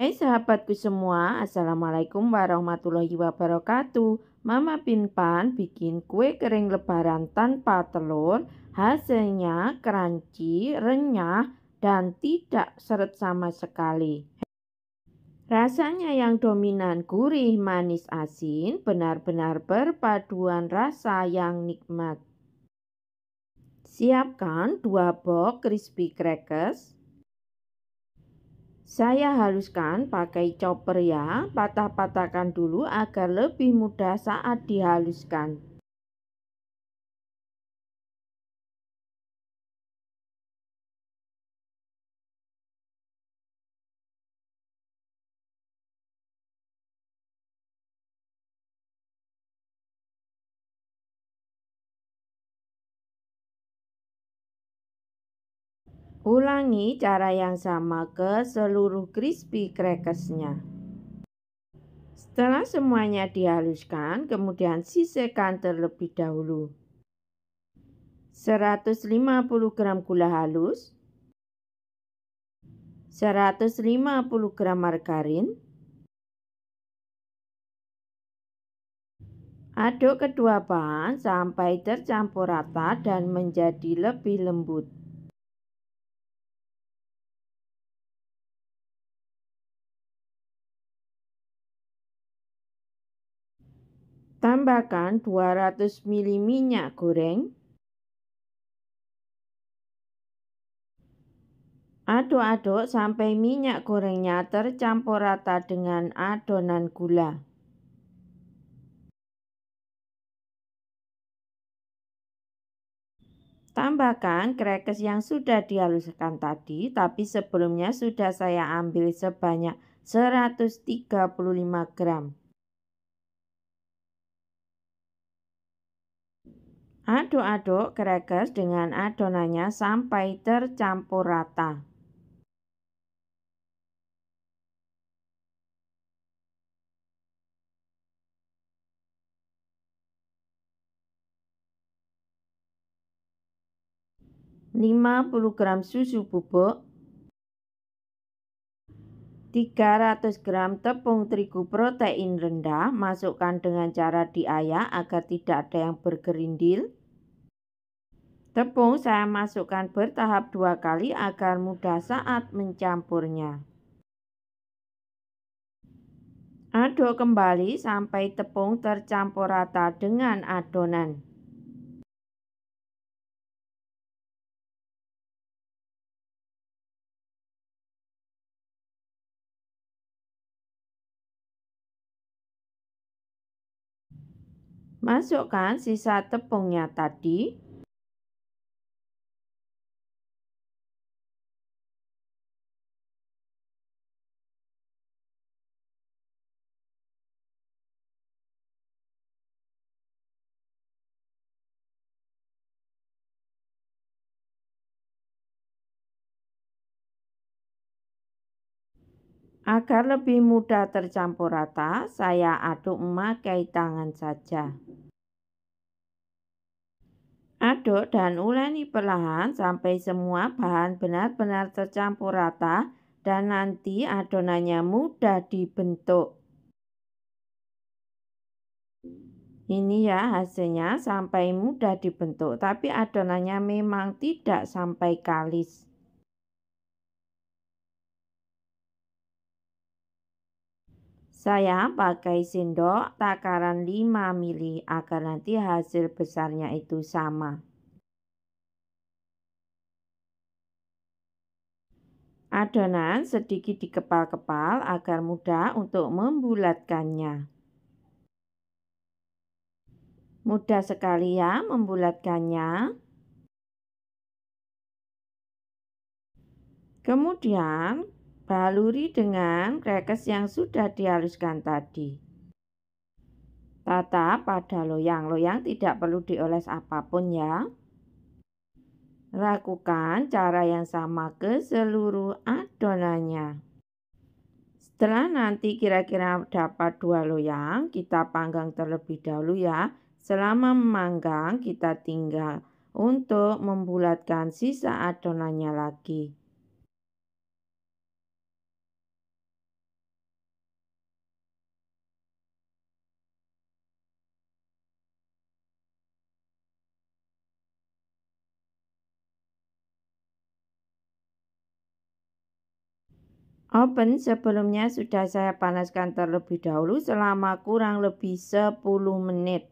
Hai hey, sahabatku semua, Assalamualaikum warahmatullahi wabarakatuh. Mama Pinpan bikin kue kering lebaran tanpa telur, hasilnya crunchy, renyah, dan tidak seret sama sekali. Rasanya yang dominan gurih, manis, asin, benar-benar perpaduan rasa yang nikmat. Siapkan 2 box crispy crackers, saya haluskan pakai chopper ya, patah-patahkan dulu agar lebih mudah saat dihaluskan. Ulangi cara yang sama ke seluruh crispy crackersnya. Setelah semuanya dihaluskan, kemudian sisihkan terlebih dahulu. 150 gram gula halus, 150 gram margarin, Aduk kedua bahan sampai tercampur rata dan menjadi lebih lembut. Tambahkan 200 ml minyak goreng. Aduk-aduk sampai minyak gorengnya tercampur rata dengan adonan gula. Tambahkan krekes yang sudah dihaluskan tadi, tapi sebelumnya sudah saya ambil sebanyak 135 gram. Aduk-aduk kreges dengan adonannya sampai tercampur rata. Lima puluh gram susu bubuk tiga ratus gram tepung terigu protein rendah masukkan dengan cara diayak agar tidak ada yang bergerindil Tepung saya masukkan bertahap dua kali agar mudah saat mencampurnya. Aduk kembali sampai tepung tercampur rata dengan adonan. Masukkan sisa tepungnya tadi. Agar lebih mudah tercampur rata, saya aduk memakai tangan saja. Aduk dan uleni perlahan sampai semua bahan benar-benar tercampur rata dan nanti adonannya mudah dibentuk. Ini ya hasilnya sampai mudah dibentuk, tapi adonannya memang tidak sampai kalis. Saya pakai sendok takaran 5 mili agar nanti hasil besarnya itu sama. Adonan sedikit dikepal-kepal agar mudah untuk membulatkannya. Mudah sekali ya membulatkannya. Kemudian Baluri dengan krekes yang sudah dihaluskan tadi. Tata pada loyang. Loyang tidak perlu dioles apapun ya. Lakukan cara yang sama ke seluruh adonannya. Setelah nanti kira-kira dapat dua loyang, kita panggang terlebih dahulu ya. Selama memanggang, kita tinggal untuk membulatkan sisa adonannya lagi. Oven sebelumnya sudah saya panaskan terlebih dahulu selama kurang lebih 10 menit.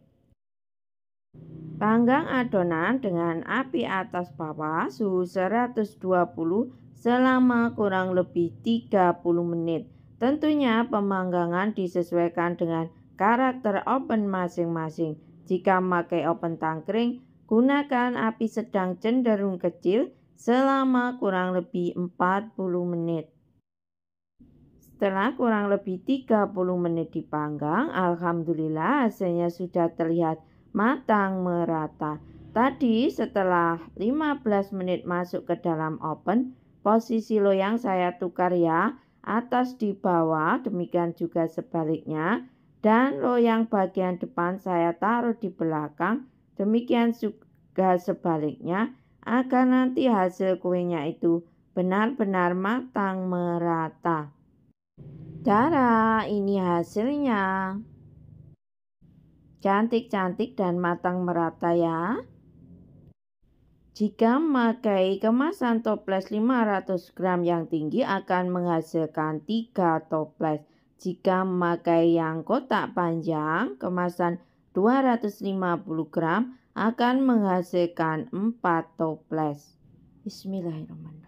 Panggang adonan dengan api atas bawah suhu 120 selama kurang lebih 30 menit. Tentunya pemanggangan disesuaikan dengan karakter oven masing-masing. Jika memakai oven tangkring, gunakan api sedang cenderung kecil selama kurang lebih 40 menit. Setelah kurang lebih 30 menit dipanggang, alhamdulillah hasilnya sudah terlihat matang merata. Tadi setelah 15 menit masuk ke dalam oven, posisi loyang saya tukar ya, atas di bawah, demikian juga sebaliknya. Dan loyang bagian depan saya taruh di belakang, demikian juga sebaliknya, agar nanti hasil kuenya itu benar-benar matang merata. Saudara, ini hasilnya. Cantik-cantik dan matang merata ya. Jika memakai kemasan toples 500 gram yang tinggi akan menghasilkan 3 toples. Jika memakai yang kotak panjang, kemasan 250 gram akan menghasilkan 4 toples. Bismillahirrahmanirrahim.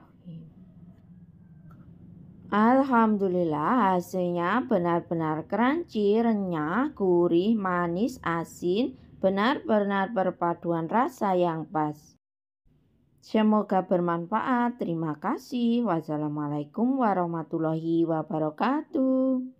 Alhamdulillah hasilnya benar-benar crunchy, renyah, gurih, manis, asin, benar-benar perpaduan rasa yang pas. Semoga bermanfaat. Terima kasih. Wassalamualaikum warahmatullahi wabarakatuh.